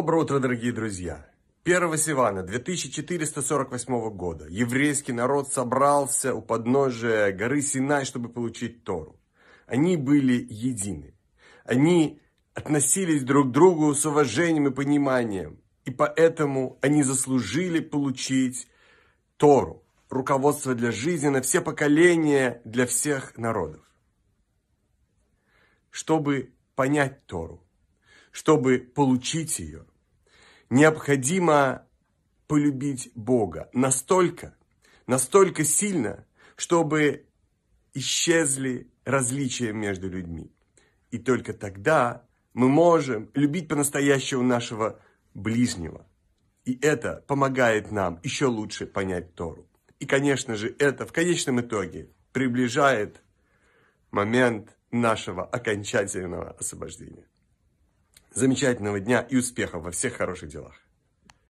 Доброе утро, дорогие друзья! 1 Сивана 2448 года еврейский народ собрался у подножия горы Синай, чтобы получить Тору. Они были едины. Они относились друг к другу с уважением и пониманием. И поэтому они заслужили получить Тору, руководство для жизни на все поколения, для всех народов. Чтобы понять Тору, чтобы получить ее, необходимо полюбить Бога настолько, настолько сильно, чтобы исчезли различия между людьми. И только тогда мы можем любить по-настоящему нашего ближнего. И это помогает нам еще лучше понять Тору. И, конечно же, это в конечном итоге приближает момент нашего окончательного освобождения замечательного дня и успехов во всех хороших делах.